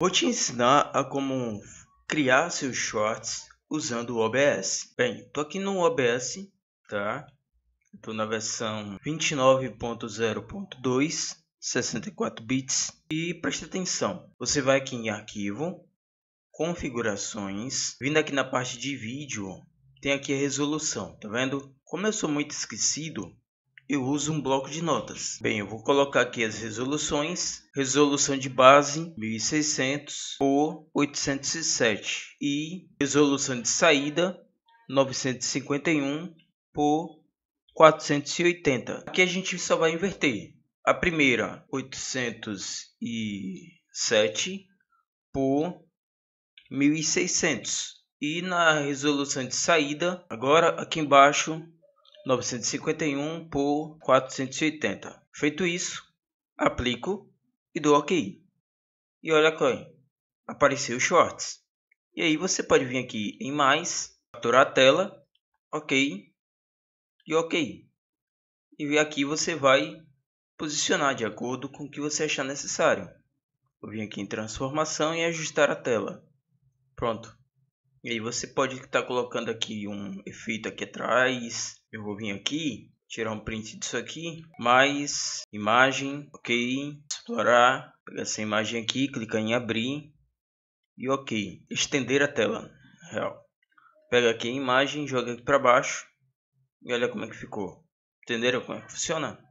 Vou te ensinar a como criar seus shorts usando o OBS. Bem, tô aqui no OBS, tá? Tô na versão 29.0.2, 64 bits. E preste atenção, você vai aqui em arquivo, configurações, vindo aqui na parte de vídeo, tem aqui a resolução, tá vendo? Como eu sou muito esquecido, eu uso um bloco de notas. Bem, eu vou colocar aqui as resoluções. Resolução de base 1600 por 807 e resolução de saída 951 por 480. Aqui a gente só vai inverter. A primeira 807 por 1600 e na resolução de saída agora aqui embaixo 951 por 480. Feito isso, aplico e dou OK. E olha aqui, apareceu Shorts. E aí você pode vir aqui em mais, capturar a tela, OK e OK. E aqui você vai posicionar de acordo com o que você achar necessário. Eu vim aqui em transformação e ajustar a tela. Pronto. E aí você pode estar tá colocando aqui um efeito aqui atrás. Eu vou vir aqui, tirar um print disso aqui. Mais, imagem, ok. Explorar, pegar essa imagem aqui, clicar em abrir. E ok, estender a tela, real. Pega aqui a imagem, joga aqui para baixo. E olha como é que ficou. Entenderam como é que funciona?